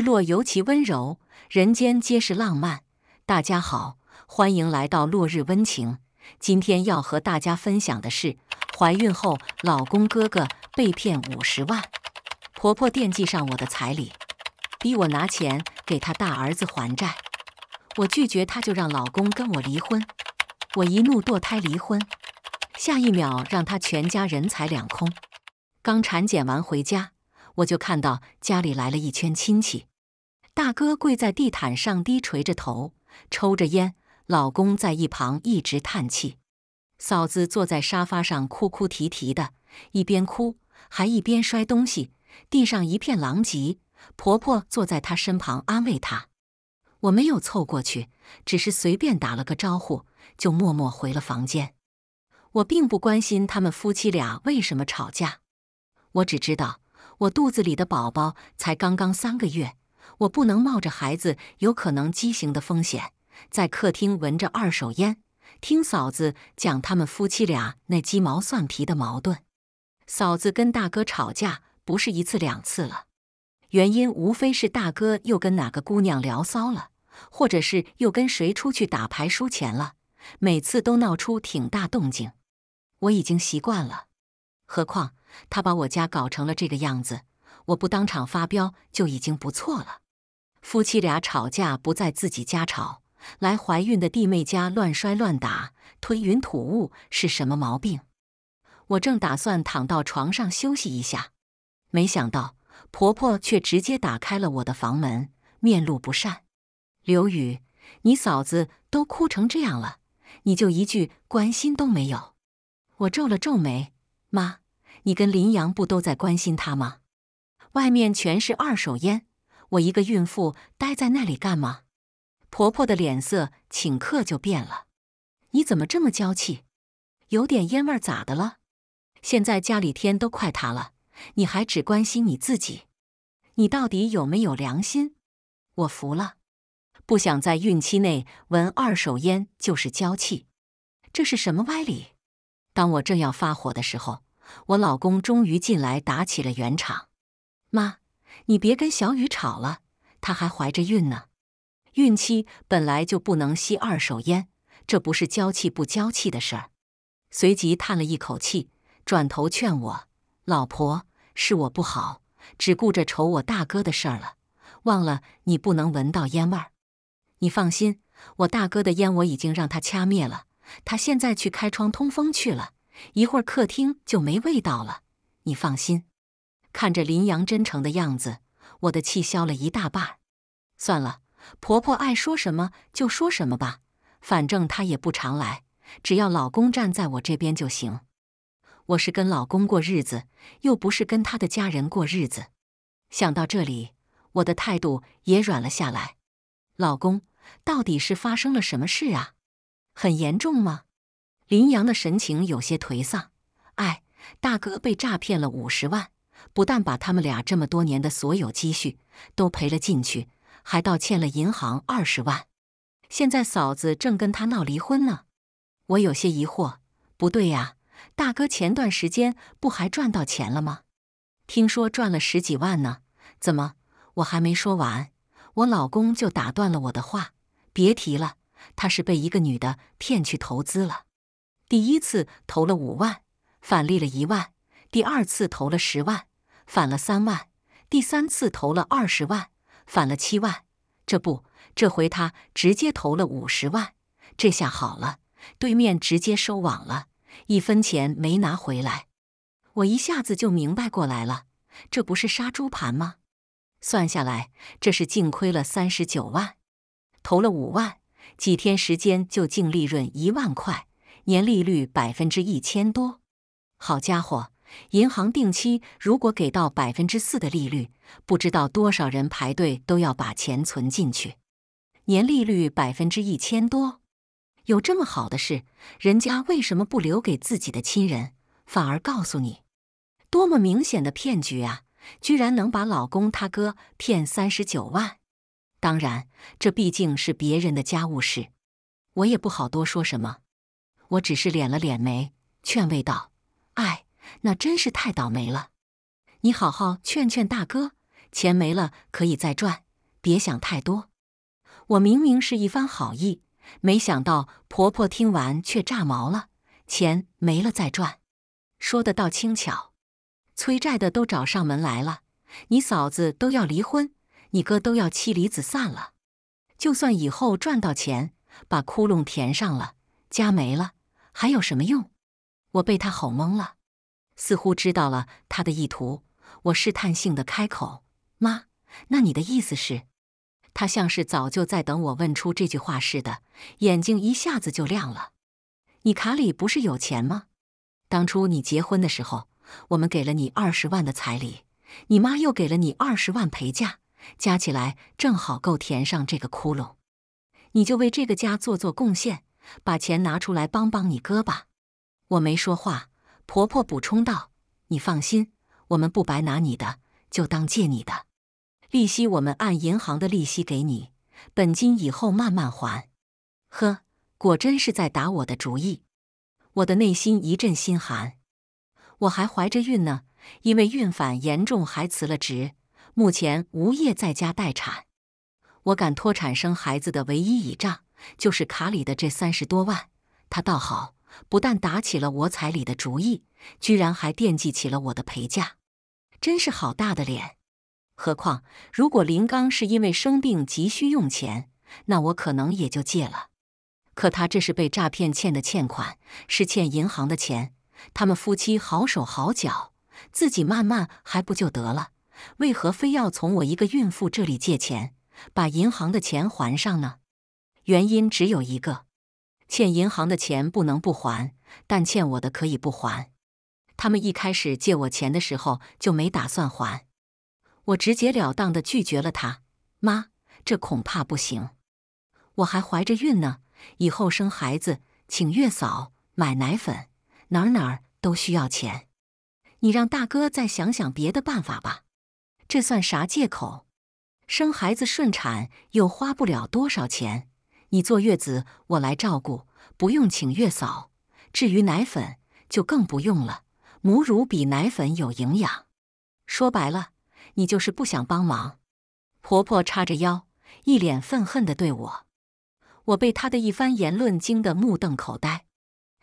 落尤其温柔，人间皆是浪漫。大家好，欢迎来到落日温情。今天要和大家分享的是，怀孕后老公哥哥被骗五十万，婆婆惦记上我的彩礼，逼我拿钱给他大儿子还债。我拒绝，他就让老公跟我离婚。我一怒堕胎离婚，下一秒让他全家人财两空。刚产检完回家，我就看到家里来了一圈亲戚。大哥跪在地毯上，低垂着头，抽着烟。老公在一旁一直叹气。嫂子坐在沙发上，哭哭啼啼的，一边哭还一边摔东西，地上一片狼藉。婆婆坐在她身旁安慰她。我没有凑过去，只是随便打了个招呼，就默默回了房间。我并不关心他们夫妻俩为什么吵架，我只知道我肚子里的宝宝才刚刚三个月。我不能冒着孩子有可能畸形的风险，在客厅闻着二手烟，听嫂子讲他们夫妻俩那鸡毛蒜皮的矛盾。嫂子跟大哥吵架不是一次两次了，原因无非是大哥又跟哪个姑娘聊骚了，或者是又跟谁出去打牌输钱了，每次都闹出挺大动静。我已经习惯了，何况他把我家搞成了这个样子，我不当场发飙就已经不错了。夫妻俩吵架不在自己家吵，来怀孕的弟妹家乱摔乱打、吞云吐雾是什么毛病？我正打算躺到床上休息一下，没想到婆婆却直接打开了我的房门，面露不善。刘宇，你嫂子都哭成这样了，你就一句关心都没有？我皱了皱眉：“妈，你跟林阳不都在关心她吗？外面全是二手烟。”我一个孕妇待在那里干嘛？婆婆的脸色顷刻就变了。你怎么这么娇气？有点烟味咋的了？现在家里天都快塌了，你还只关心你自己？你到底有没有良心？我服了。不想在孕期内闻二手烟就是娇气，这是什么歪理？当我正要发火的时候，我老公终于进来打起了圆场，妈。你别跟小雨吵了，她还怀着孕呢，孕期本来就不能吸二手烟，这不是娇气不娇气的事儿。随即叹了一口气，转头劝我：“老婆，是我不好，只顾着愁我大哥的事儿了，忘了你不能闻到烟味儿。你放心，我大哥的烟我已经让他掐灭了，他现在去开窗通风去了，一会儿客厅就没味道了。你放心。”看着林阳真诚的样子，我的气消了一大半。算了，婆婆爱说什么就说什么吧，反正她也不常来，只要老公站在我这边就行。我是跟老公过日子，又不是跟他的家人过日子。想到这里，我的态度也软了下来。老公，到底是发生了什么事啊？很严重吗？林阳的神情有些颓丧。哎，大哥被诈骗了五十万。不但把他们俩这么多年的所有积蓄都赔了进去，还倒欠了银行二十万。现在嫂子正跟他闹离婚呢。我有些疑惑，不对呀，大哥前段时间不还赚到钱了吗？听说赚了十几万呢。怎么？我还没说完，我老公就打断了我的话。别提了，他是被一个女的骗去投资了。第一次投了五万，返利了一万；第二次投了十万。返了三万，第三次投了二十万，返了七万。这不，这回他直接投了五十万。这下好了，对面直接收网了，一分钱没拿回来。我一下子就明白过来了，这不是杀猪盘吗？算下来，这是净亏了三十九万。投了五万，几天时间就净利润一万块，年利率百分之一千多。好家伙！银行定期如果给到百分之四的利率，不知道多少人排队都要把钱存进去。年利率百分之一千多，有这么好的事，人家为什么不留给自己的亲人，反而告诉你？多么明显的骗局啊！居然能把老公他哥骗三十九万。当然，这毕竟是别人的家务事，我也不好多说什么。我只是敛了敛眉，劝慰道：“哎。”那真是太倒霉了，你好好劝劝大哥，钱没了可以再赚，别想太多。我明明是一番好意，没想到婆婆听完却炸毛了。钱没了再赚，说的倒轻巧，催债的都找上门来了，你嫂子都要离婚，你哥都要妻离子散了。就算以后赚到钱，把窟窿填上了，家没了还有什么用？我被他吼懵了。似乎知道了他的意图，我试探性的开口：“妈，那你的意思是？”他像是早就在等我问出这句话似的，眼睛一下子就亮了。“你卡里不是有钱吗？当初你结婚的时候，我们给了你二十万的彩礼，你妈又给了你二十万陪嫁，加起来正好够填上这个窟窿。你就为这个家做做贡献，把钱拿出来帮帮你哥吧。”我没说话。婆婆补充道：“你放心，我们不白拿你的，就当借你的，利息我们按银行的利息给你，本金以后慢慢还。”呵，果真是在打我的主意，我的内心一阵心寒。我还怀着孕呢，因为孕反严重还辞了职，目前无业在家待产。我敢脱产生孩子的唯一倚仗就是卡里的这三十多万，他倒好。不但打起了我彩礼的主意，居然还惦记起了我的陪嫁，真是好大的脸！何况，如果林刚是因为生病急需用钱，那我可能也就借了。可他这是被诈骗欠的欠款，是欠银行的钱。他们夫妻好手好脚，自己慢慢还不就得了？为何非要从我一个孕妇这里借钱，把银行的钱还上呢？原因只有一个。欠银行的钱不能不还，但欠我的可以不还。他们一开始借我钱的时候就没打算还，我直截了当的拒绝了他。妈，这恐怕不行，我还怀着孕呢，以后生孩子请月嫂、买奶粉，哪儿哪儿都需要钱。你让大哥再想想别的办法吧。这算啥借口？生孩子顺产又花不了多少钱。你坐月子，我来照顾，不用请月嫂。至于奶粉，就更不用了，母乳比奶粉有营养。说白了，你就是不想帮忙。婆婆叉着腰，一脸愤恨的对我。我被她的一番言论惊得目瞪口呆，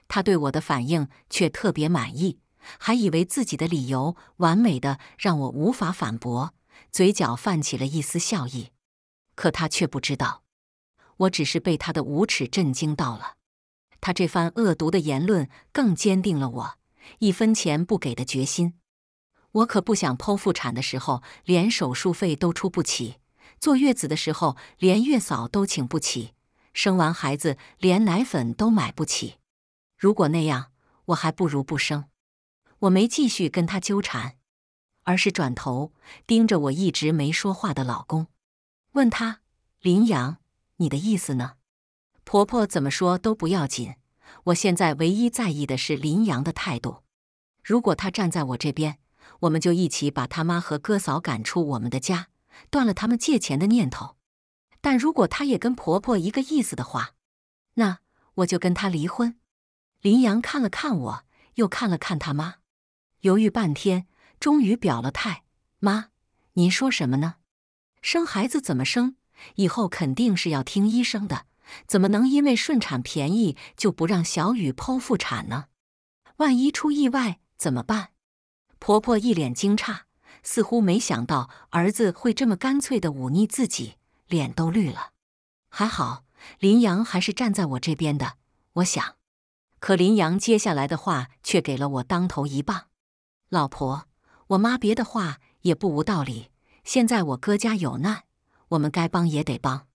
她对我的反应却特别满意，还以为自己的理由完美的让我无法反驳，嘴角泛起了一丝笑意。可她却不知道。我只是被他的无耻震惊到了，他这番恶毒的言论更坚定了我一分钱不给的决心。我可不想剖腹产的时候连手术费都出不起，坐月子的时候连月嫂都请不起，生完孩子连奶粉都买不起。如果那样，我还不如不生。我没继续跟他纠缠，而是转头盯着我一直没说话的老公，问他：“林阳。”你的意思呢？婆婆怎么说都不要紧，我现在唯一在意的是林阳的态度。如果他站在我这边，我们就一起把他妈和哥嫂赶出我们的家，断了他们借钱的念头。但如果他也跟婆婆一个意思的话，那我就跟他离婚。林阳看了看我，又看了看他妈，犹豫半天，终于表了态：“妈，您说什么呢？生孩子怎么生？”以后肯定是要听医生的，怎么能因为顺产便宜就不让小雨剖腹产呢？万一出意外怎么办？婆婆一脸惊诧，似乎没想到儿子会这么干脆的忤逆自己，脸都绿了。还好林阳还是站在我这边的，我想。可林阳接下来的话却给了我当头一棒：“老婆，我妈别的话也不无道理。现在我哥家有难。”我们该帮也得帮，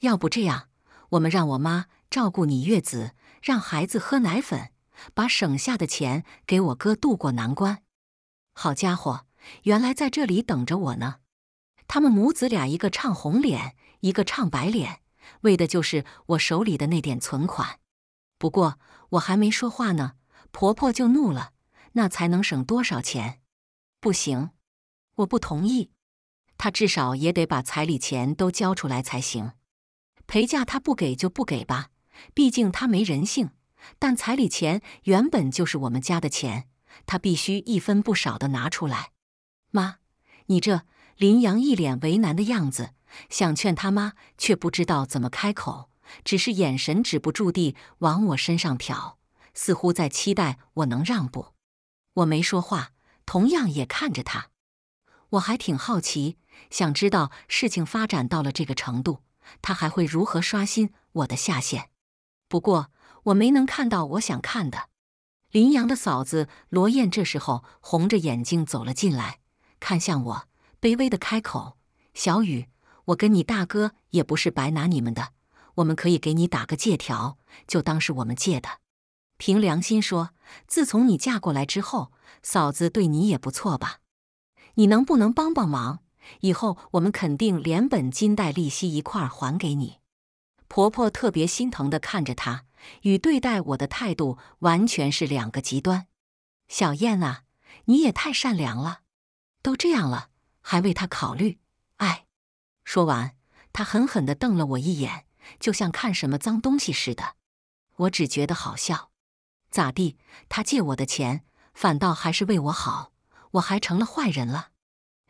要不这样，我们让我妈照顾你月子，让孩子喝奶粉，把省下的钱给我哥渡过难关。好家伙，原来在这里等着我呢！他们母子俩一个唱红脸，一个唱白脸，为的就是我手里的那点存款。不过我还没说话呢，婆婆就怒了：“那才能省多少钱？不行，我不同意。”他至少也得把彩礼钱都交出来才行，陪嫁他不给就不给吧，毕竟他没人性。但彩礼钱原本就是我们家的钱，他必须一分不少的拿出来。妈，你这……林阳一脸为难的样子，想劝他妈，却不知道怎么开口，只是眼神止不住地往我身上瞟，似乎在期待我能让步。我没说话，同样也看着他。我还挺好奇，想知道事情发展到了这个程度，他还会如何刷新我的下限？不过我没能看到我想看的。林阳的嫂子罗燕这时候红着眼睛走了进来，看向我，卑微的开口：“小雨，我跟你大哥也不是白拿你们的，我们可以给你打个借条，就当是我们借的。凭良心说，自从你嫁过来之后，嫂子对你也不错吧？”你能不能帮帮忙？以后我们肯定连本金带利息一块还给你。婆婆特别心疼地看着她，与对待我的态度完全是两个极端。小燕啊，你也太善良了，都这样了还为他考虑。哎，说完，她狠狠地瞪了我一眼，就像看什么脏东西似的。我只觉得好笑。咋地？他借我的钱，反倒还是为我好。我还成了坏人了。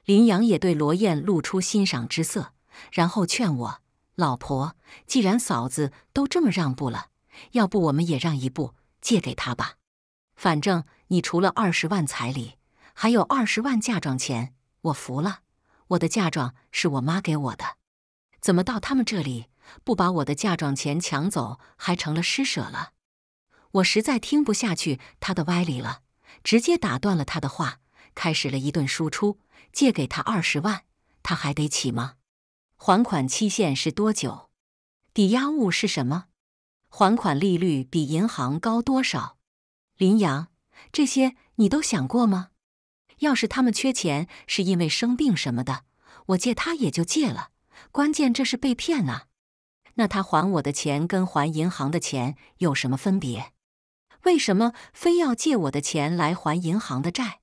林阳也对罗燕露出欣赏之色，然后劝我：“老婆，既然嫂子都这么让步了，要不我们也让一步，借给他吧。反正你除了二十万彩礼，还有二十万嫁妆钱。我服了，我的嫁妆是我妈给我的，怎么到他们这里不把我的嫁妆钱抢走，还成了施舍了？我实在听不下去他的歪理了，直接打断了他的话。”开始了一顿输出，借给他二十万，他还得起吗？还款期限是多久？抵押物是什么？还款利率比银行高多少？林阳，这些你都想过吗？要是他们缺钱是因为生病什么的，我借他也就借了。关键这是被骗啊！那他还我的钱跟还银行的钱有什么分别？为什么非要借我的钱来还银行的债？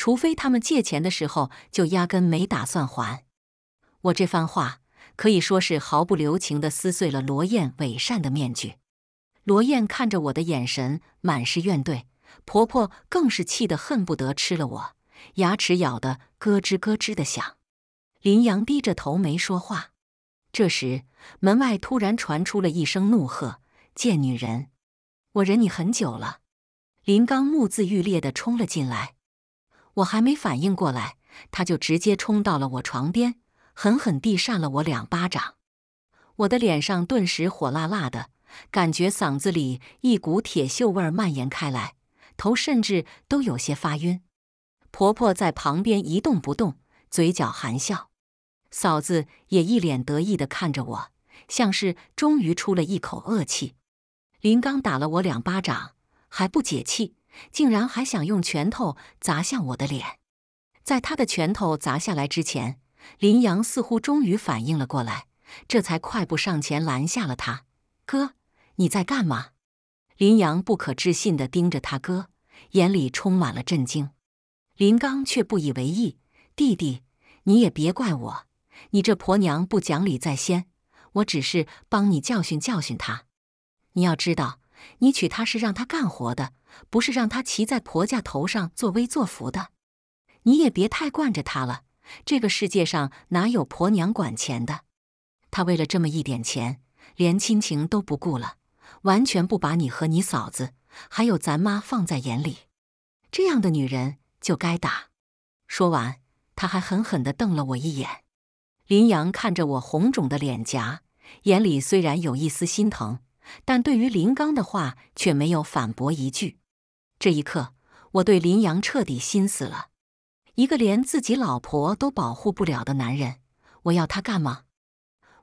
除非他们借钱的时候就压根没打算还。我这番话可以说是毫不留情地撕碎了罗燕伪善的面具。罗燕看着我的眼神满是怨怼，婆婆更是气得恨不得吃了我，牙齿咬得咯吱咯吱的响。林阳低着头没说话。这时，门外突然传出了一声怒喝：“贱女人，我忍你很久了！”林刚目眦欲裂地冲了进来。我还没反应过来，他就直接冲到了我床边，狠狠地扇了我两巴掌。我的脸上顿时火辣辣的，感觉嗓子里一股铁锈味蔓延开来，头甚至都有些发晕。婆婆在旁边一动不动，嘴角含笑。嫂子也一脸得意地看着我，像是终于出了一口恶气。林刚打了我两巴掌，还不解气。竟然还想用拳头砸向我的脸，在他的拳头砸下来之前，林阳似乎终于反应了过来，这才快步上前拦下了他。哥，你在干嘛？林阳不可置信地盯着他哥，眼里充满了震惊。林刚却不以为意：“弟弟，你也别怪我，你这婆娘不讲理在先，我只是帮你教训教训他。你要知道。”你娶她是让她干活的，不是让她骑在婆家头上作威作福的。你也别太惯着她了。这个世界上哪有婆娘管钱的？她为了这么一点钱，连亲情都不顾了，完全不把你和你嫂子，还有咱妈放在眼里。这样的女人就该打。说完，他还狠狠地瞪了我一眼。林阳看着我红肿的脸颊，眼里虽然有一丝心疼。但对于林刚的话却没有反驳一句。这一刻，我对林阳彻底心死了。一个连自己老婆都保护不了的男人，我要他干嘛？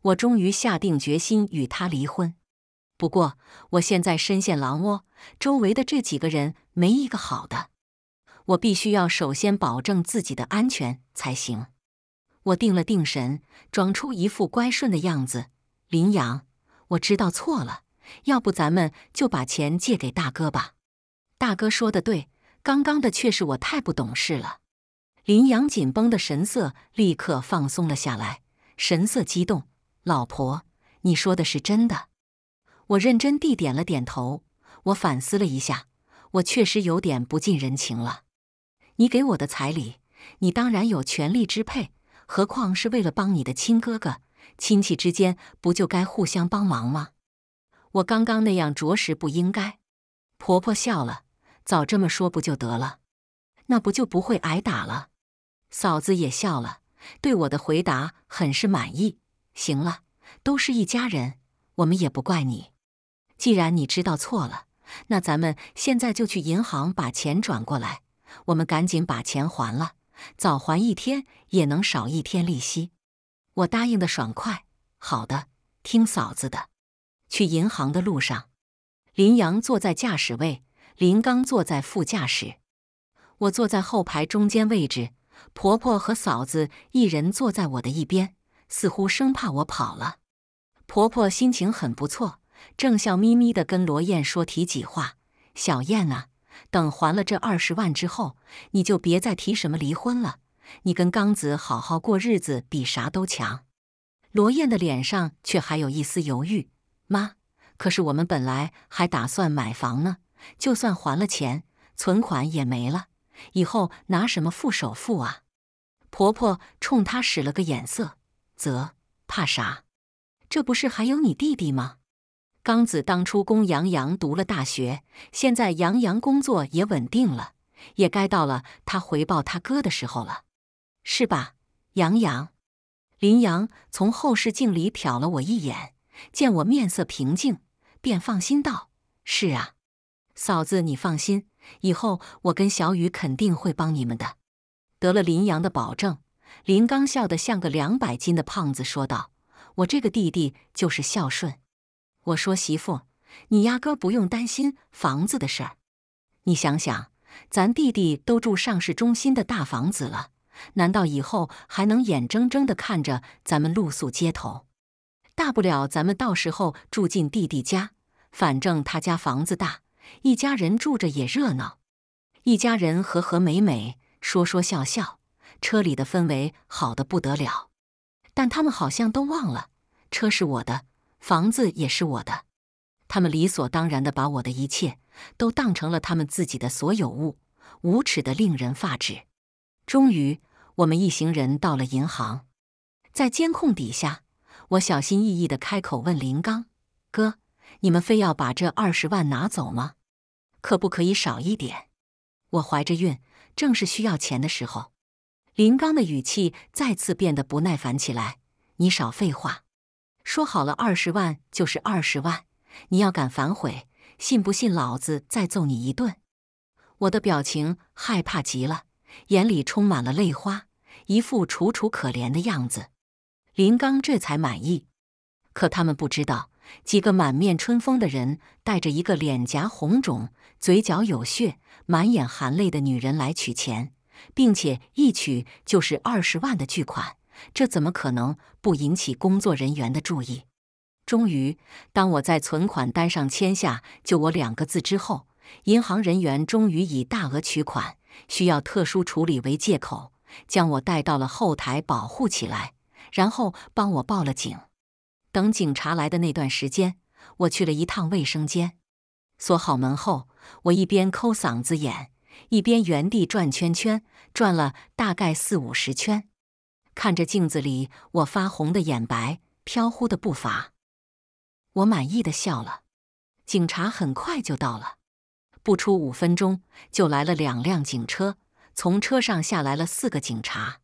我终于下定决心与他离婚。不过，我现在深陷狼窝，周围的这几个人没一个好的，我必须要首先保证自己的安全才行。我定了定神，装出一副乖顺的样子。林阳，我知道错了。要不咱们就把钱借给大哥吧。大哥说的对，刚刚的却是我太不懂事了。林阳紧绷的神色立刻放松了下来，神色激动：“老婆，你说的是真的？”我认真地点了点头。我反思了一下，我确实有点不近人情了。你给我的彩礼，你当然有权利支配，何况是为了帮你的亲哥哥，亲戚之间不就该互相帮忙吗？我刚刚那样着实不应该。婆婆笑了，早这么说不就得了？那不就不会挨打了？嫂子也笑了，对我的回答很是满意。行了，都是一家人，我们也不怪你。既然你知道错了，那咱们现在就去银行把钱转过来。我们赶紧把钱还了，早还一天也能少一天利息。我答应的爽快，好的，听嫂子的。去银行的路上，林阳坐在驾驶位，林刚坐在副驾驶，我坐在后排中间位置。婆婆和嫂子一人坐在我的一边，似乎生怕我跑了。婆婆心情很不错，正笑眯眯的跟罗燕说题几话：“小燕啊，等还了这二十万之后，你就别再提什么离婚了。你跟刚子好好过日子，比啥都强。”罗燕的脸上却还有一丝犹豫。妈，可是我们本来还打算买房呢，就算还了钱，存款也没了，以后拿什么付首付啊？婆婆冲她使了个眼色，啧，怕啥？这不是还有你弟弟吗？刚子当初供杨洋读了大学，现在杨洋工作也稳定了，也该到了他回报他哥的时候了，是吧，杨洋？林阳从后视镜里瞟了我一眼。见我面色平静，便放心道：“是啊，嫂子，你放心，以后我跟小雨肯定会帮你们的。”得了林阳的保证，林刚笑得像个两百斤的胖子，说道：“我这个弟弟就是孝顺。”我说：“媳妇，你压根不用担心房子的事儿。你想想，咱弟弟都住上市中心的大房子了，难道以后还能眼睁睁地看着咱们露宿街头？”大不了咱们到时候住进弟弟家，反正他家房子大，一家人住着也热闹。一家人和和美美，说说笑笑，车里的氛围好的不得了。但他们好像都忘了，车是我的，房子也是我的。他们理所当然的把我的一切都当成了他们自己的所有物，无耻的令人发指。终于，我们一行人到了银行，在监控底下。我小心翼翼的开口问林刚：“哥，你们非要把这二十万拿走吗？可不可以少一点？我怀着孕，正是需要钱的时候。”林刚的语气再次变得不耐烦起来：“你少废话，说好了二十万就是二十万，你要敢反悔，信不信老子再揍你一顿？”我的表情害怕极了，眼里充满了泪花，一副楚楚可怜的样子。林刚这才满意，可他们不知道，几个满面春风的人带着一个脸颊红肿、嘴角有血、满眼含泪的女人来取钱，并且一取就是二十万的巨款，这怎么可能不引起工作人员的注意？终于，当我在存款单上签下“就我两个字”之后，银行人员终于以大额取款需要特殊处理为借口，将我带到了后台保护起来。然后帮我报了警。等警察来的那段时间，我去了一趟卫生间，锁好门后，我一边抠嗓子眼，一边原地转圈圈，转了大概四五十圈。看着镜子里我发红的眼白、飘忽的步伐，我满意的笑了。警察很快就到了，不出五分钟就来了两辆警车，从车上下来了四个警察。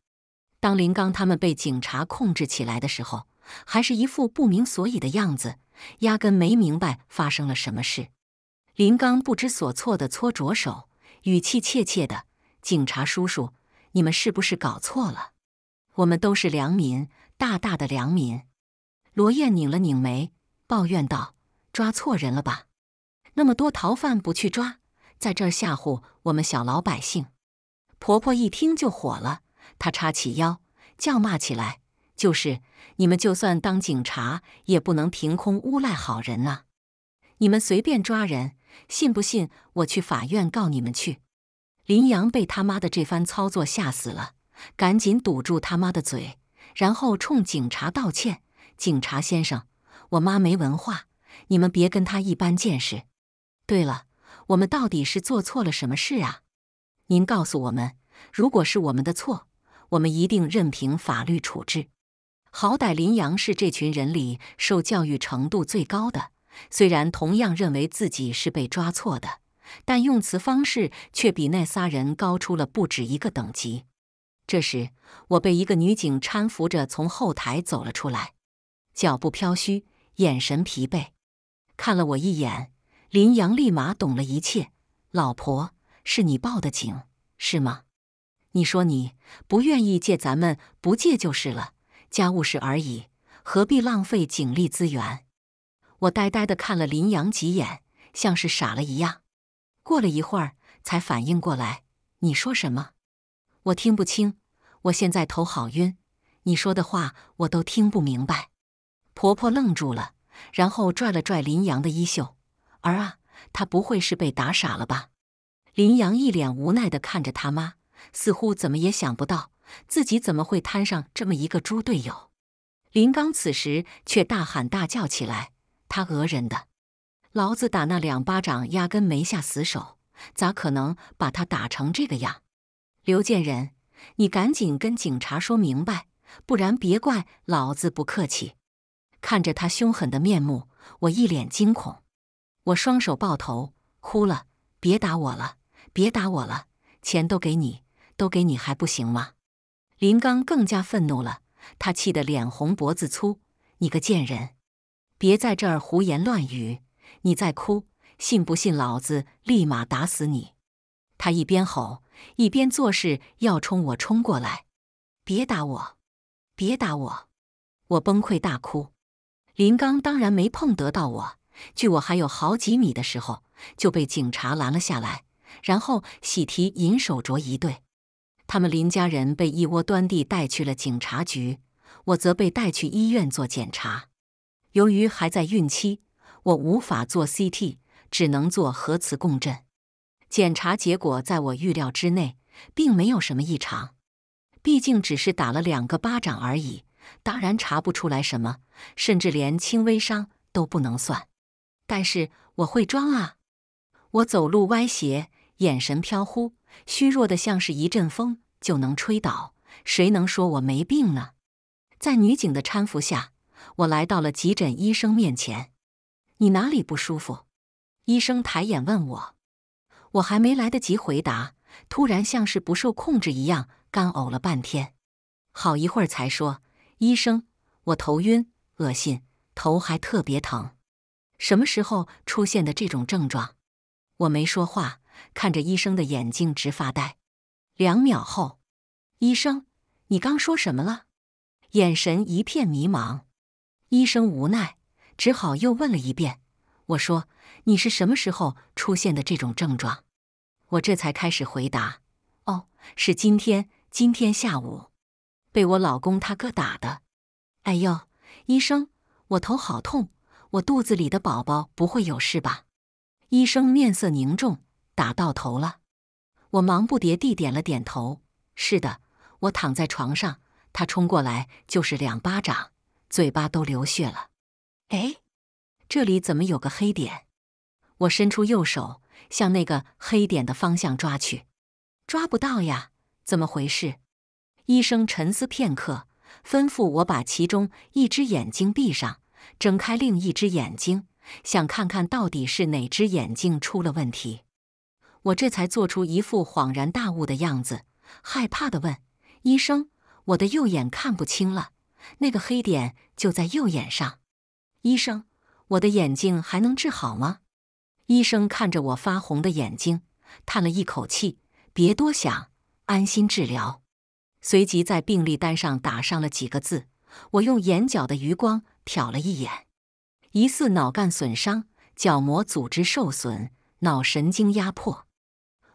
当林刚他们被警察控制起来的时候，还是一副不明所以的样子，压根没明白发生了什么事。林刚不知所措的搓着手，语气怯怯的：“警察叔叔，你们是不是搞错了？我们都是良民，大大的良民。”罗燕拧了拧眉，抱怨道：“抓错人了吧？那么多逃犯不去抓，在这儿吓唬我们小老百姓。”婆婆一听就火了。他叉起腰叫骂起来：“就是你们，就算当警察也不能凭空诬赖好人啊！你们随便抓人，信不信我去法院告你们去？”林阳被他妈的这番操作吓死了，赶紧堵住他妈的嘴，然后冲警察道歉：“警察先生，我妈没文化，你们别跟她一般见识。对了，我们到底是做错了什么事啊？您告诉我们，如果是我们的错。”我们一定任凭法律处置。好歹林阳是这群人里受教育程度最高的，虽然同样认为自己是被抓错的，但用词方式却比那仨人高出了不止一个等级。这时，我被一个女警搀扶着从后台走了出来，脚步飘虚，眼神疲惫，看了我一眼。林阳立马懂了一切：老婆，是你报的警，是吗？你说你不愿意借，咱们不借就是了，家务事而已，何必浪费警力资源？我呆呆的看了林阳几眼，像是傻了一样。过了一会儿，才反应过来，你说什么？我听不清，我现在头好晕，你说的话我都听不明白。婆婆愣住了，然后拽了拽林阳的衣袖：“儿啊，他不会是被打傻了吧？”林阳一脸无奈的看着他妈。似乎怎么也想不到自己怎么会摊上这么一个猪队友。林刚此时却大喊大叫起来：“他讹人的，老子打那两巴掌压根没下死手，咋可能把他打成这个样？”刘建仁，你赶紧跟警察说明白，不然别怪老子不客气！看着他凶狠的面目，我一脸惊恐，我双手抱头，哭了：“别打我了，别打我了，钱都给你。”都给你还不行吗？林刚更加愤怒了，他气得脸红脖子粗。你个贱人，别在这儿胡言乱语！你再哭，信不信老子立马打死你？他一边吼一边做事，要冲我冲过来。别打我，别打我！我崩溃大哭。林刚当然没碰得到我，距我还有好几米的时候，就被警察拦了下来，然后喜提银手镯一对。他们林家人被一窝端地带去了警察局，我则被带去医院做检查。由于还在孕期，我无法做 CT，只能做核磁共振。检查结果在我预料之内，并没有什么异常。毕竟只是打了两个巴掌而已，当然查不出来什么，甚至连轻微伤都不能算。但是我会装啊！我走路歪斜，眼神飘忽，虚弱的像是一阵风。就能吹倒，谁能说我没病呢？在女警的搀扶下，我来到了急诊医生面前。你哪里不舒服？医生抬眼问我。我还没来得及回答，突然像是不受控制一样干呕了半天，好一会儿才说：“医生，我头晕、恶心，头还特别疼。什么时候出现的这种症状？”我没说话，看着医生的眼睛直发呆。两秒后，医生，你刚说什么了？眼神一片迷茫。医生无奈，只好又问了一遍：“我说，你是什么时候出现的这种症状？”我这才开始回答：“哦，是今天，今天下午，被我老公他哥打的。”哎呦，医生，我头好痛，我肚子里的宝宝不会有事吧？医生面色凝重：“打到头了。”我忙不迭地点了点头。是的，我躺在床上，他冲过来就是两巴掌，嘴巴都流血了。哎，这里怎么有个黑点？我伸出右手向那个黑点的方向抓去，抓不到呀，怎么回事？医生沉思片刻，吩咐我把其中一只眼睛闭上，睁开另一只眼睛，想看看到底是哪只眼睛出了问题。我这才做出一副恍然大悟的样子，害怕的问医生：“我的右眼看不清了，那个黑点就在右眼上。”医生：“我的眼睛还能治好吗？”医生看着我发红的眼睛，叹了一口气：“别多想，安心治疗。”随即在病历单上打上了几个字。我用眼角的余光瞟了一眼，疑似脑干损伤、角膜组织受损、脑神经压迫。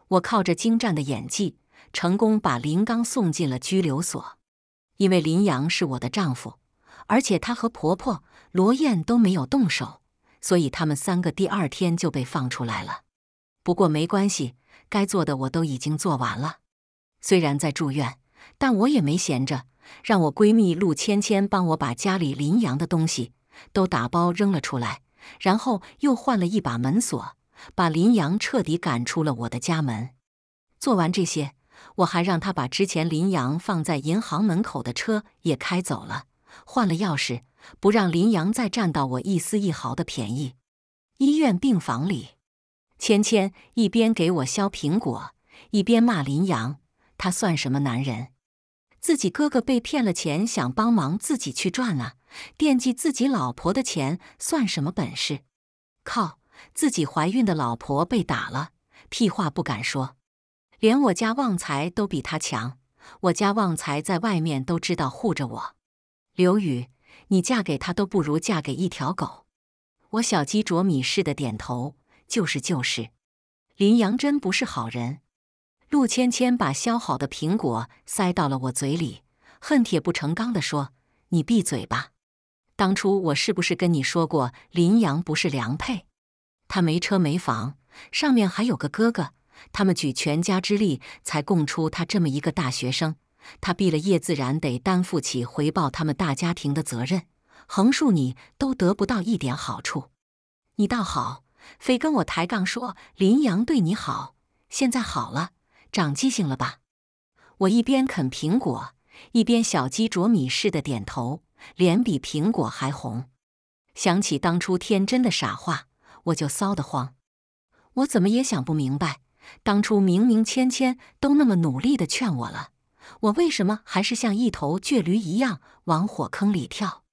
我靠着精湛的演技，成功把林刚送进了拘留所。因为林阳是我的丈夫，而且他和婆婆罗燕都没有动手，所以他们三个第二天就被放出来了。不过没关系，该做的我都已经做完了。虽然在住院，但我也没闲着，让我闺蜜陆芊芊帮我把家里林阳的东西都打包扔了出来，然后又换了一把门锁。把林阳彻底赶出了我的家门。做完这些，我还让他把之前林阳放在银行门口的车也开走了，换了钥匙，不让林阳再占到我一丝一毫的便宜。医院病房里，芊芊一边给我削苹果，一边骂林阳：“他算什么男人？自己哥哥被骗了钱，想帮忙自己去赚啊？惦记自己老婆的钱，算什么本事？靠！”自己怀孕的老婆被打了，屁话不敢说。连我家旺财都比他强，我家旺财在外面都知道护着我。刘宇，你嫁给他都不如嫁给一条狗。我小鸡啄米似的点头，就是就是。林阳真不是好人。陆芊芊把削好的苹果塞到了我嘴里，恨铁不成钢地说：“你闭嘴吧，当初我是不是跟你说过林阳不是良配？”他没车没房，上面还有个哥哥，他们举全家之力才供出他这么一个大学生。他毕了业自然得担负起回报他们大家庭的责任，横竖你都得不到一点好处。你倒好，非跟我抬杠说林阳对你好。现在好了，长记性了吧？我一边啃苹果，一边小鸡啄米似的点头，脸比苹果还红，想起当初天真的傻话。我就臊得慌，我怎么也想不明白，当初明明芊芊都那么努力的劝我了，我为什么还是像一头倔驴一样往火坑里跳？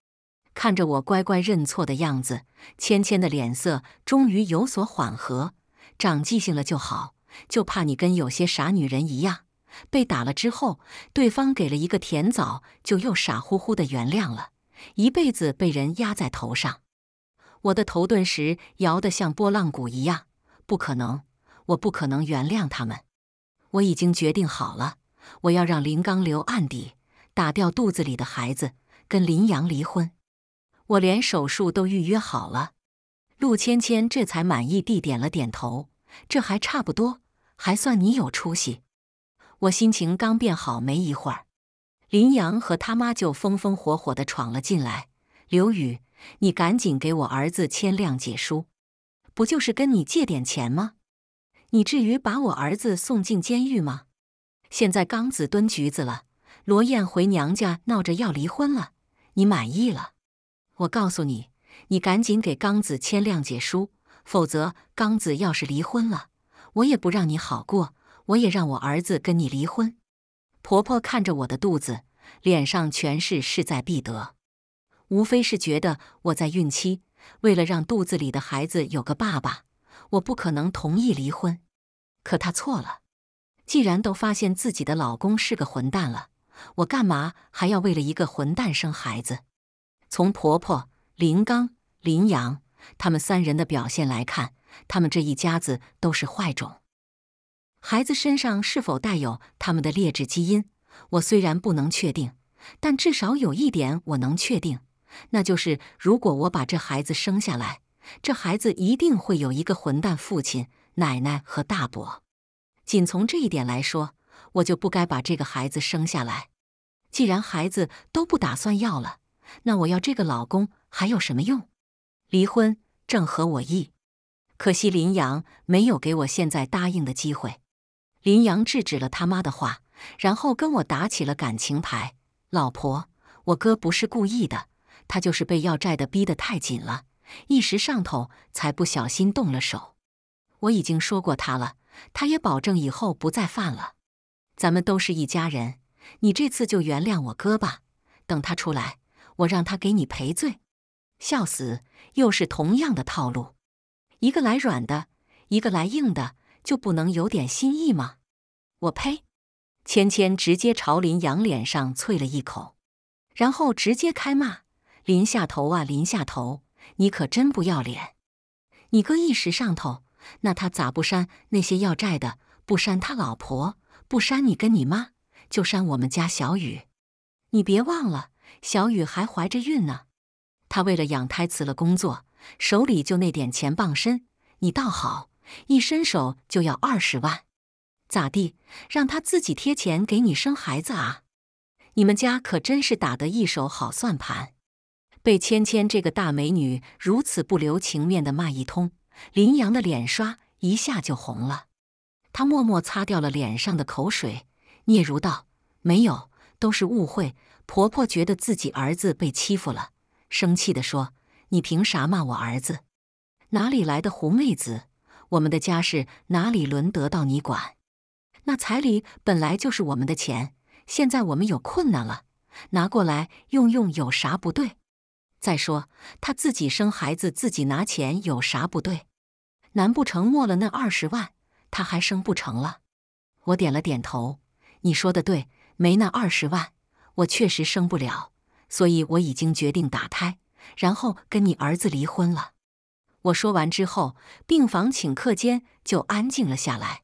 看着我乖乖认错的样子，芊芊的脸色终于有所缓和。长记性了就好，就怕你跟有些傻女人一样，被打了之后，对方给了一个甜枣，就又傻乎乎的原谅了，一辈子被人压在头上。我的头顿时摇得像拨浪鼓一样，不可能，我不可能原谅他们。我已经决定好了，我要让林刚留案底，打掉肚子里的孩子，跟林阳离婚。我连手术都预约好了。陆芊芊这才满意地点了点头，这还差不多，还算你有出息。我心情刚变好没一会儿，林阳和他妈就风风火火的闯了进来，刘宇。你赶紧给我儿子签谅解书，不就是跟你借点钱吗？你至于把我儿子送进监狱吗？现在刚子蹲局子了，罗燕回娘家闹着要离婚了，你满意了？我告诉你，你赶紧给刚子签谅解书，否则刚子要是离婚了，我也不让你好过，我也让我儿子跟你离婚。婆婆看着我的肚子，脸上全是势在必得。无非是觉得我在孕期，为了让肚子里的孩子有个爸爸，我不可能同意离婚。可他错了，既然都发现自己的老公是个混蛋了，我干嘛还要为了一个混蛋生孩子？从婆婆林刚、林阳他们三人的表现来看，他们这一家子都是坏种。孩子身上是否带有他们的劣质基因，我虽然不能确定，但至少有一点我能确定。那就是，如果我把这孩子生下来，这孩子一定会有一个混蛋父亲、奶奶和大伯。仅从这一点来说，我就不该把这个孩子生下来。既然孩子都不打算要了，那我要这个老公还有什么用？离婚正合我意。可惜林阳没有给我现在答应的机会。林阳制止了他妈的话，然后跟我打起了感情牌：“老婆，我哥不是故意的。”他就是被要债的逼得太紧了，一时上头才不小心动了手。我已经说过他了，他也保证以后不再犯了。咱们都是一家人，你这次就原谅我哥吧。等他出来，我让他给你赔罪。笑死，又是同样的套路，一个来软的，一个来硬的，就不能有点新意吗？我呸！芊芊直接朝林阳脸上啐了一口，然后直接开骂。林下头啊，林下头，你可真不要脸！你哥一时上头，那他咋不删那些要债的，不删他老婆，不删你跟你妈，就删我们家小雨？你别忘了，小雨还怀着孕呢。他为了养胎辞了工作，手里就那点钱傍身。你倒好，一伸手就要二十万，咋地？让他自己贴钱给你生孩子啊？你们家可真是打得一手好算盘！被芊芊这个大美女如此不留情面的骂一通，林阳的脸刷一下就红了。他默默擦掉了脸上的口水，嗫嚅道：“没有，都是误会。”婆婆觉得自己儿子被欺负了，生气地说：“你凭啥骂我儿子？哪里来的狐妹子？我们的家事哪里轮得到你管？那彩礼本来就是我们的钱，现在我们有困难了，拿过来用用有啥不对？”再说，他自己生孩子，自己拿钱，有啥不对？难不成没了那二十万，他还生不成了？我点了点头。你说的对，没那二十万，我确实生不了，所以我已经决定打胎，然后跟你儿子离婚了。我说完之后，病房顷刻间就安静了下来。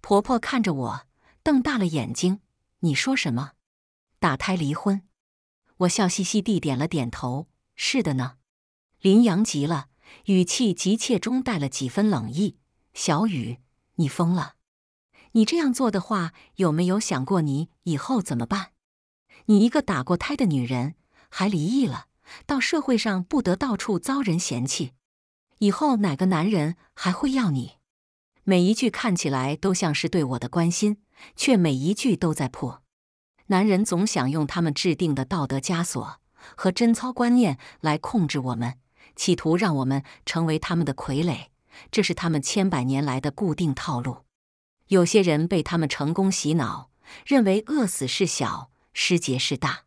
婆婆看着我，瞪大了眼睛：“你说什么？打胎离婚？”我笑嘻嘻地点了点头。是的呢，林阳急了，语气急切中带了几分冷意。小雨，你疯了！你这样做的话，有没有想过你以后怎么办？你一个打过胎的女人，还离异了，到社会上不得到处遭人嫌弃。以后哪个男人还会要你？每一句看起来都像是对我的关心，却每一句都在破。男人总想用他们制定的道德枷锁。和贞操观念来控制我们，企图让我们成为他们的傀儡，这是他们千百年来的固定套路。有些人被他们成功洗脑，认为饿死是小，失节是大。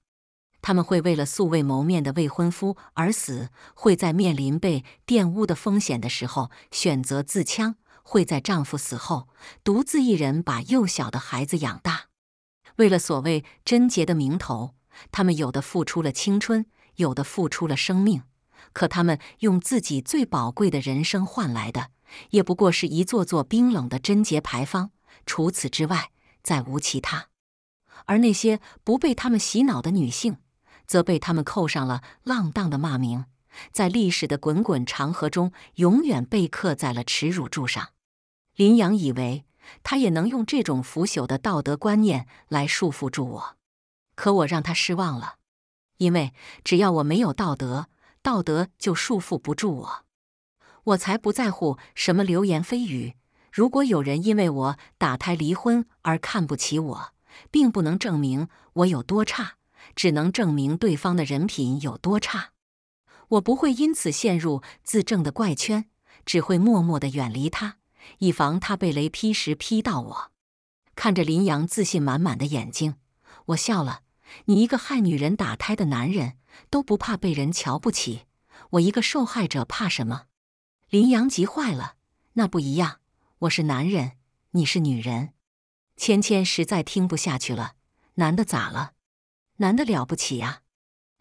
他们会为了素未谋面的未婚夫而死，会在面临被玷污的风险的时候选择自戕，会在丈夫死后独自一人把幼小的孩子养大，为了所谓贞洁的名头。他们有的付出了青春，有的付出了生命，可他们用自己最宝贵的人生换来的，也不过是一座座冰冷的贞洁牌坊，除此之外，再无其他。而那些不被他们洗脑的女性，则被他们扣上了浪荡的骂名，在历史的滚滚长河中，永远被刻在了耻辱柱上。林阳以为，他也能用这种腐朽的道德观念来束缚住我。可我让他失望了，因为只要我没有道德，道德就束缚不住我。我才不在乎什么流言蜚语。如果有人因为我打胎离婚而看不起我，并不能证明我有多差，只能证明对方的人品有多差。我不会因此陷入自证的怪圈，只会默默的远离他，以防他被雷劈时劈到我。看着林阳自信满满的眼睛，我笑了。你一个害女人打胎的男人，都不怕被人瞧不起，我一个受害者怕什么？林阳急坏了，那不一样，我是男人，你是女人。芊芊实在听不下去了，男的咋了？男的了不起呀？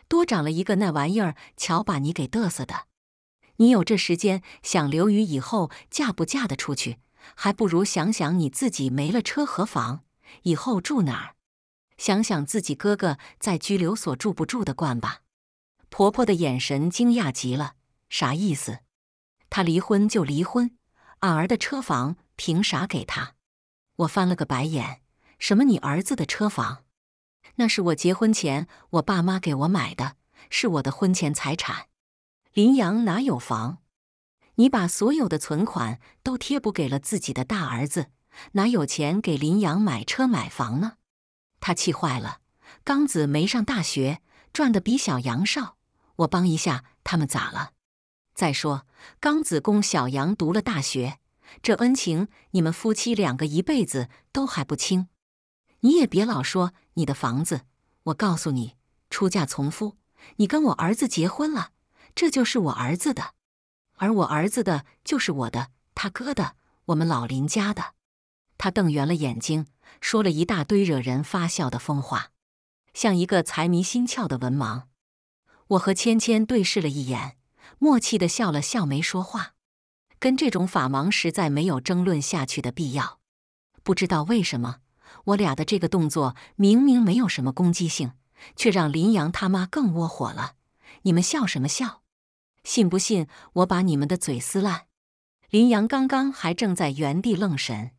多长了一个那玩意儿，瞧把你给嘚瑟的！你有这时间想刘宇以后嫁不嫁得出去，还不如想想你自己没了车和房，以后住哪儿？想想自己哥哥在拘留所住不住的惯吧，婆婆的眼神惊讶极了，啥意思？他离婚就离婚，俺儿的车房凭啥给他？我翻了个白眼，什么你儿子的车房？那是我结婚前我爸妈给我买的，是我的婚前财产。林阳哪有房？你把所有的存款都贴补给了自己的大儿子，哪有钱给林阳买车买房呢？他气坏了，刚子没上大学，赚的比小杨少。我帮一下他们咋了？再说，刚子供小杨读了大学，这恩情你们夫妻两个一辈子都还不清。你也别老说你的房子，我告诉你，出嫁从夫，你跟我儿子结婚了，这就是我儿子的，而我儿子的就是我的，他哥的，我们老林家的。他瞪圆了眼睛。说了一大堆惹人发笑的疯话，像一个财迷心窍的文盲。我和芊芊对视了一眼，默契的笑了笑，没说话。跟这种法盲实在没有争论下去的必要。不知道为什么，我俩的这个动作明明没有什么攻击性，却让林阳他妈更窝火了。你们笑什么笑？信不信我把你们的嘴撕烂？林阳刚刚还正在原地愣神。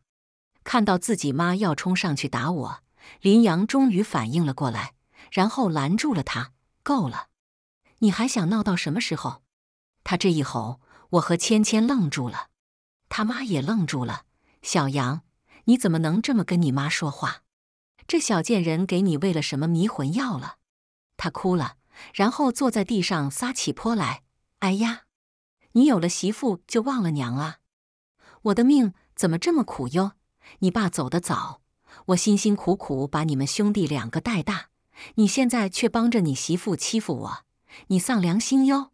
看到自己妈要冲上去打我，林阳终于反应了过来，然后拦住了他。够了，你还想闹到什么时候？他这一吼，我和芊芊愣住了，他妈也愣住了。小杨，你怎么能这么跟你妈说话？这小贱人给你喂了什么迷魂药了？他哭了，然后坐在地上撒起泼来。哎呀，你有了媳妇就忘了娘啊！我的命怎么这么苦哟？你爸走得早，我辛辛苦苦把你们兄弟两个带大，你现在却帮着你媳妇欺负我，你丧良心哟！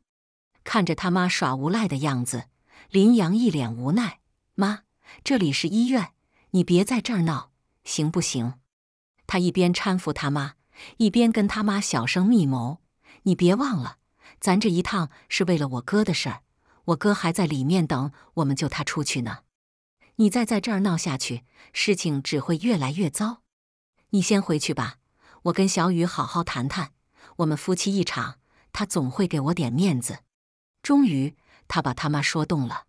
看着他妈耍无赖的样子，林阳一脸无奈：“妈，这里是医院，你别在这儿闹，行不行？”他一边搀扶他妈，一边跟他妈小声密谋：“你别忘了，咱这一趟是为了我哥的事儿，我哥还在里面等我们救他出去呢。”你再在这儿闹下去，事情只会越来越糟。你先回去吧，我跟小雨好好谈谈。我们夫妻一场，他总会给我点面子。终于，他把他妈说动了。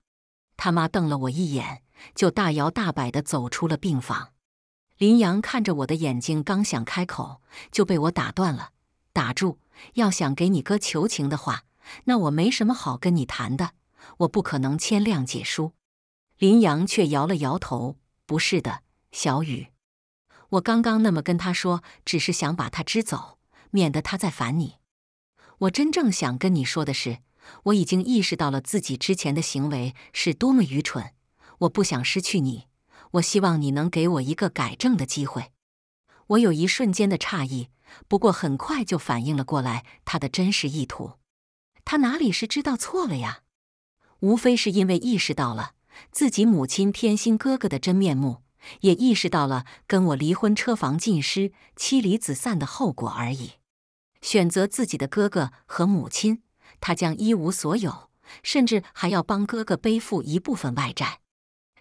他妈瞪了我一眼，就大摇大摆地走出了病房。林阳看着我的眼睛，刚想开口，就被我打断了：“打住！要想给你哥求情的话，那我没什么好跟你谈的。我不可能签谅解书。”林阳却摇了摇头：“不是的，小雨，我刚刚那么跟他说，只是想把他支走，免得他再烦你。我真正想跟你说的是，我已经意识到了自己之前的行为是多么愚蠢。我不想失去你，我希望你能给我一个改正的机会。”我有一瞬间的诧异，不过很快就反应了过来，他的真实意图。他哪里是知道错了呀？无非是因为意识到了。自己母亲偏心哥哥的真面目，也意识到了跟我离婚、车房尽失、妻离子散的后果而已。选择自己的哥哥和母亲，他将一无所有，甚至还要帮哥哥背负一部分外债；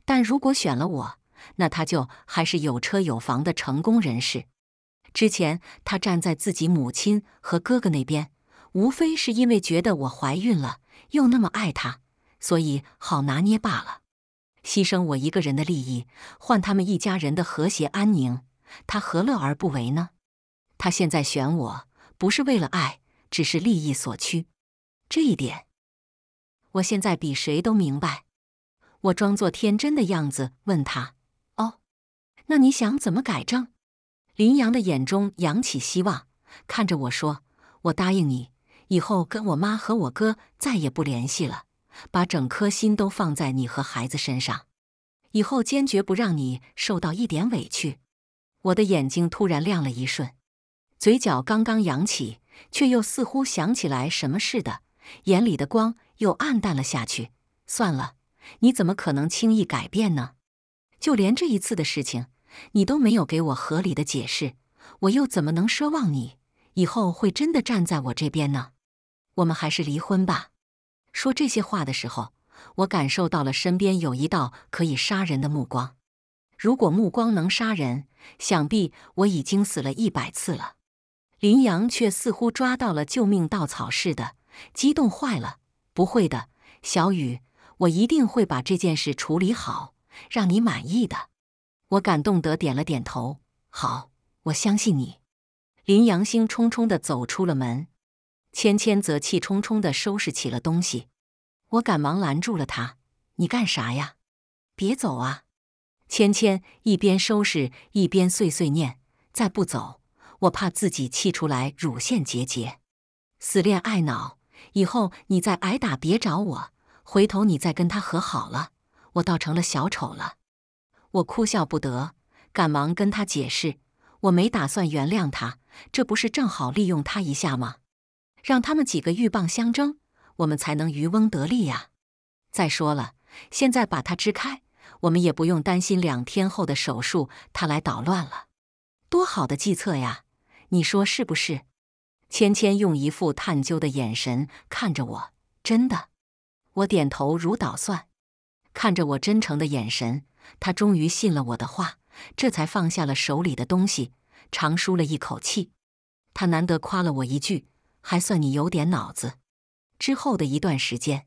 但如果选了我，那他就还是有车有房的成功人士。之前他站在自己母亲和哥哥那边，无非是因为觉得我怀孕了，又那么爱他。所以好拿捏罢了，牺牲我一个人的利益，换他们一家人的和谐安宁，他何乐而不为呢？他现在选我不是为了爱，只是利益所趋，这一点我现在比谁都明白。我装作天真的样子问他：“哦，那你想怎么改正？”林阳的眼中扬起希望，看着我说：“我答应你，以后跟我妈和我哥再也不联系了。”把整颗心都放在你和孩子身上，以后坚决不让你受到一点委屈。我的眼睛突然亮了一瞬，嘴角刚刚扬起，却又似乎想起来什么似的，眼里的光又黯淡了下去。算了，你怎么可能轻易改变呢？就连这一次的事情，你都没有给我合理的解释，我又怎么能奢望你以后会真的站在我这边呢？我们还是离婚吧。说这些话的时候，我感受到了身边有一道可以杀人的目光。如果目光能杀人，想必我已经死了一百次了。林阳却似乎抓到了救命稻草似的，激动坏了：“不会的，小雨，我一定会把这件事处理好，让你满意的。”我感动得点了点头：“好，我相信你。”林阳兴冲冲的走出了门。芊芊则气冲冲地收拾起了东西，我赶忙拦住了他：“你干啥呀？别走啊！”芊芊一边收拾一边碎碎念：“再不走，我怕自己气出来乳腺结节，死恋爱脑。以后你再挨打别找我，回头你再跟他和好了，我倒成了小丑了。”我哭笑不得，赶忙跟他解释：“我没打算原谅他，这不是正好利用他一下吗？”让他们几个鹬蚌相争，我们才能渔翁得利呀！再说了，现在把他支开，我们也不用担心两天后的手术他来捣乱了。多好的计策呀！你说是不是？芊芊用一副探究的眼神看着我，真的，我点头如捣蒜。看着我真诚的眼神，他终于信了我的话，这才放下了手里的东西，长舒了一口气。他难得夸了我一句。还算你有点脑子。之后的一段时间，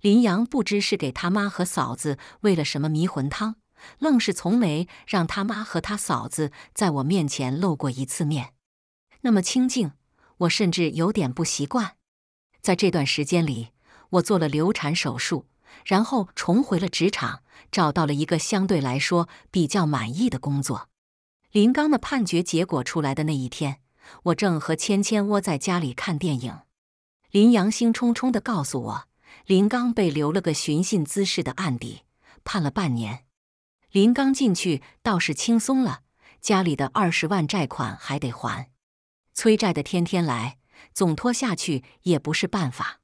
林阳不知是给他妈和嫂子喂了什么迷魂汤，愣是从没让他妈和他嫂子在我面前露过一次面。那么清静，我甚至有点不习惯。在这段时间里，我做了流产手术，然后重回了职场，找到了一个相对来说比较满意的工作。林刚的判决结果出来的那一天。我正和芊芊窝在家里看电影，林阳兴冲冲地告诉我，林刚被留了个寻衅滋事的案底，判了半年。林刚进去倒是轻松了，家里的二十万债款还得还，催债的天天来，总拖下去也不是办法。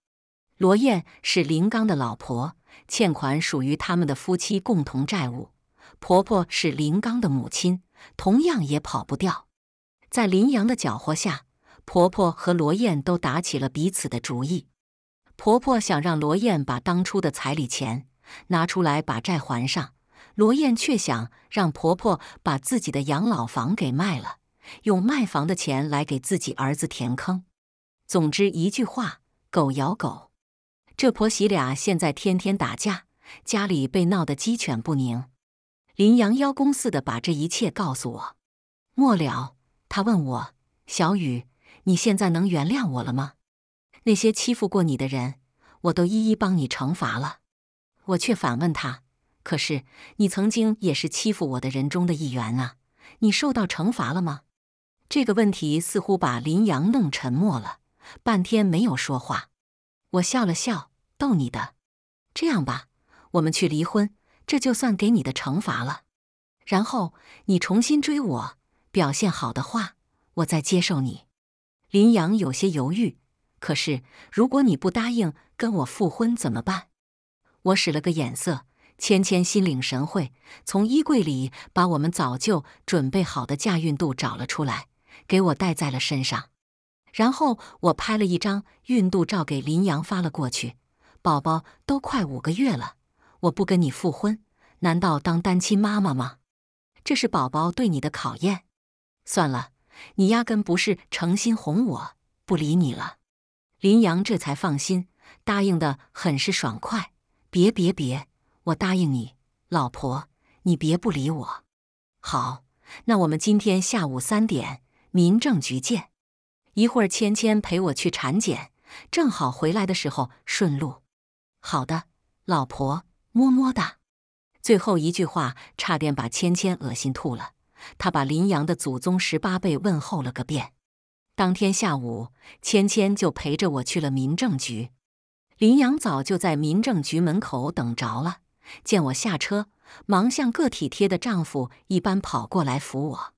罗燕是林刚的老婆，欠款属于他们的夫妻共同债务，婆婆是林刚的母亲，同样也跑不掉。在林阳的搅和下，婆婆和罗燕都打起了彼此的主意。婆婆想让罗燕把当初的彩礼钱拿出来把债还上，罗燕却想让婆婆把自己的养老房给卖了，用卖房的钱来给自己儿子填坑。总之一句话，狗咬狗。这婆媳俩现在天天打架，家里被闹得鸡犬不宁。林阳邀功似的把这一切告诉我，末了。他问我：“小雨，你现在能原谅我了吗？那些欺负过你的人，我都一一帮你惩罚了。”我却反问他：“可是你曾经也是欺负我的人中的一员啊，你受到惩罚了吗？”这个问题似乎把林阳弄沉默了，半天没有说话。我笑了笑，逗你的。这样吧，我们去离婚，这就算给你的惩罚了。然后你重新追我。表现好的话，我再接受你。林阳有些犹豫，可是如果你不答应跟我复婚怎么办？我使了个眼色，芊芊心领神会，从衣柜里把我们早就准备好的嫁孕肚找了出来，给我戴在了身上。然后我拍了一张孕肚照给林阳发了过去。宝宝都快五个月了，我不跟你复婚，难道当单亲妈妈吗？这是宝宝对你的考验。算了，你压根不是诚心哄我，不理你了。林阳这才放心，答应的很是爽快。别别别，我答应你，老婆，你别不理我。好，那我们今天下午三点民政局见。一会儿芊芊陪我去产检，正好回来的时候顺路。好的，老婆，么么哒。最后一句话差点把芊芊恶心吐了。他把林阳的祖宗十八辈问候了个遍。当天下午，芊芊就陪着我去了民政局。林阳早就在民政局门口等着了，见我下车，忙像个体贴的丈夫一般跑过来扶我。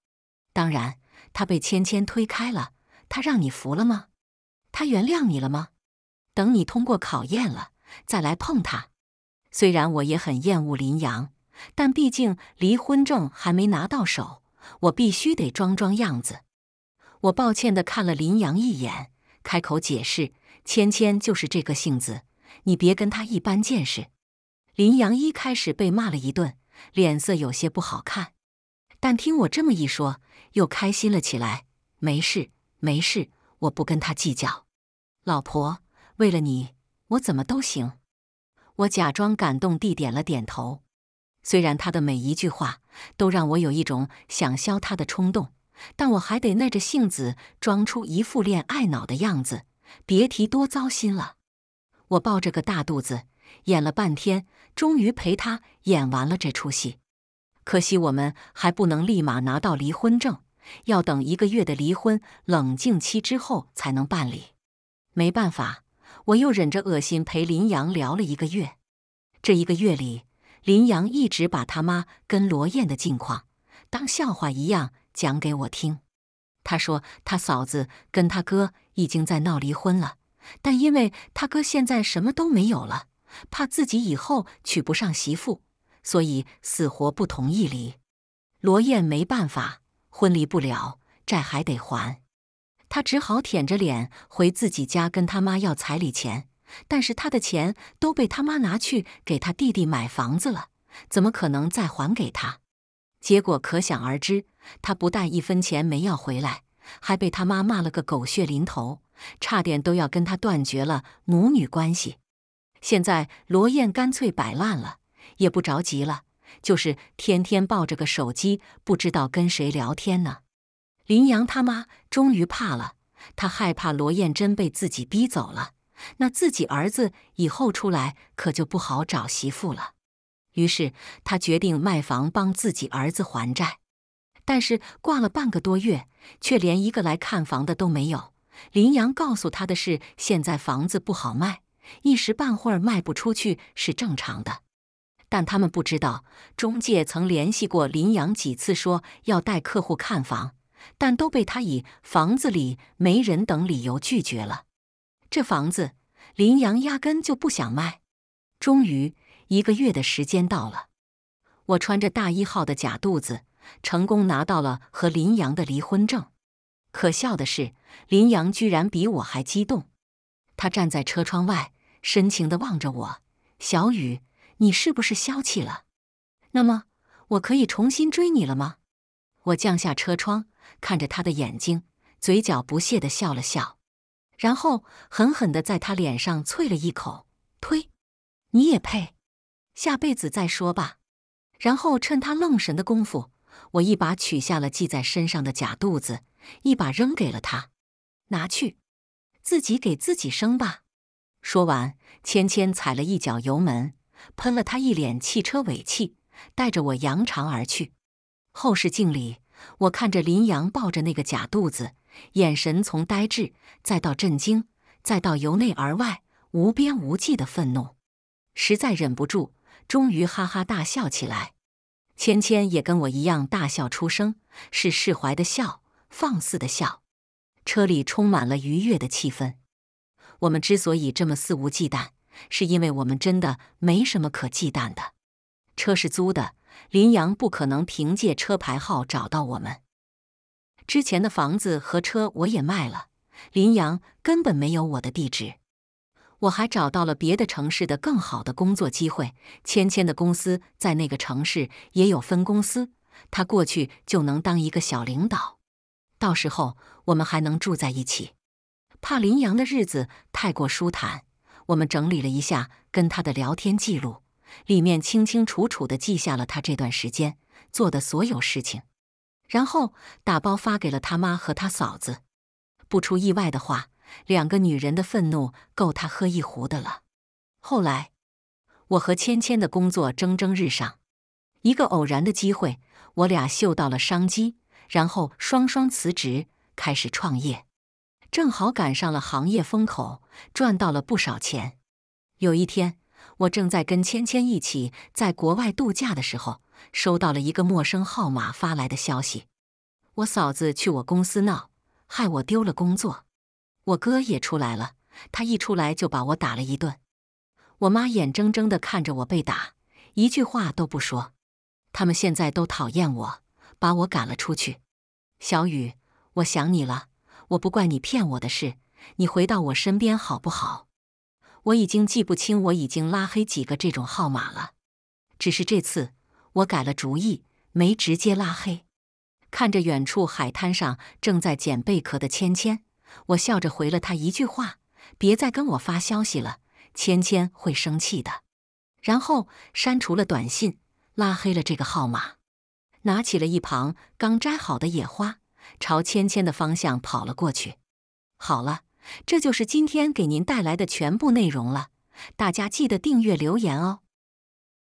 当然，他被芊芊推开了。他让你扶了吗？他原谅你了吗？等你通过考验了，再来碰他。虽然我也很厌恶林阳。但毕竟离婚证还没拿到手，我必须得装装样子。我抱歉的看了林阳一眼，开口解释：“芊芊就是这个性子，你别跟她一般见识。”林阳一开始被骂了一顿，脸色有些不好看，但听我这么一说，又开心了起来：“没事，没事，我不跟她计较。老婆，为了你，我怎么都行。”我假装感动地点了点头。虽然他的每一句话都让我有一种想削他的冲动，但我还得耐着性子装出一副恋爱脑的样子，别提多糟心了。我抱着个大肚子演了半天，终于陪他演完了这出戏。可惜我们还不能立马拿到离婚证，要等一个月的离婚冷静期之后才能办理。没办法，我又忍着恶心陪林阳聊了一个月。这一个月里，林阳一直把他妈跟罗燕的近况当笑话一样讲给我听。他说他嫂子跟他哥已经在闹离婚了，但因为他哥现在什么都没有了，怕自己以后娶不上媳妇，所以死活不同意离。罗燕没办法，婚离不了，债还得还，他只好舔着脸回自己家跟他妈要彩礼钱。但是他的钱都被他妈拿去给他弟弟买房子了，怎么可能再还给他？结果可想而知，他不但一分钱没要回来，还被他妈骂了个狗血淋头，差点都要跟他断绝了母女关系。现在罗燕干脆摆烂了，也不着急了，就是天天抱着个手机，不知道跟谁聊天呢。林阳他妈终于怕了，他害怕罗燕真被自己逼走了。那自己儿子以后出来可就不好找媳妇了。于是他决定卖房帮自己儿子还债。但是挂了半个多月，却连一个来看房的都没有。林阳告诉他的是，现在房子不好卖，一时半会儿卖不出去是正常的。但他们不知道，中介曾联系过林阳几次，说要带客户看房，但都被他以房子里没人等理由拒绝了。这房子，林阳压根就不想卖。终于，一个月的时间到了，我穿着大一号的假肚子，成功拿到了和林阳的离婚证。可笑的是，林阳居然比我还激动。他站在车窗外，深情的望着我：“小雨，你是不是消气了？那么，我可以重新追你了吗？”我降下车窗，看着他的眼睛，嘴角不屑的笑了笑。然后狠狠地在他脸上啐了一口：“呸，你也配！下辈子再说吧。”然后趁他愣神的功夫，我一把取下了系在身上的假肚子，一把扔给了他：“拿去，自己给自己生吧。”说完，芊芊踩了一脚油门，喷了他一脸汽车尾气，带着我扬长而去。后视镜里，我看着林阳抱着那个假肚子。眼神从呆滞再到震惊，再到由内而外无边无际的愤怒，实在忍不住，终于哈哈大笑起来。芊芊也跟我一样大笑出声，是释怀的笑，放肆的笑。车里充满了愉悦的气氛。我们之所以这么肆无忌惮，是因为我们真的没什么可忌惮的。车是租的，林阳不可能凭借车牌号找到我们。之前的房子和车我也卖了，林阳根本没有我的地址。我还找到了别的城市的更好的工作机会，芊芊的公司在那个城市也有分公司，他过去就能当一个小领导。到时候我们还能住在一起。怕林阳的日子太过舒坦，我们整理了一下跟他的聊天记录，里面清清楚楚的记下了他这段时间做的所有事情。然后打包发给了他妈和他嫂子，不出意外的话，两个女人的愤怒够他喝一壶的了。后来，我和芊芊的工作蒸蒸日上，一个偶然的机会，我俩嗅到了商机，然后双双辞职开始创业，正好赶上了行业风口，赚到了不少钱。有一天，我正在跟芊芊一起在国外度假的时候。收到了一个陌生号码发来的消息，我嫂子去我公司闹，害我丢了工作。我哥也出来了，他一出来就把我打了一顿。我妈眼睁睁的看着我被打，一句话都不说。他们现在都讨厌我，把我赶了出去。小雨，我想你了。我不怪你骗我的事，你回到我身边好不好？我已经记不清我已经拉黑几个这种号码了，只是这次。我改了主意，没直接拉黑。看着远处海滩上正在捡贝壳的芊芊，我笑着回了他一句话：“别再跟我发消息了，芊芊会生气的。”然后删除了短信，拉黑了这个号码，拿起了一旁刚摘好的野花，朝芊芊的方向跑了过去。好了，这就是今天给您带来的全部内容了，大家记得订阅、留言哦。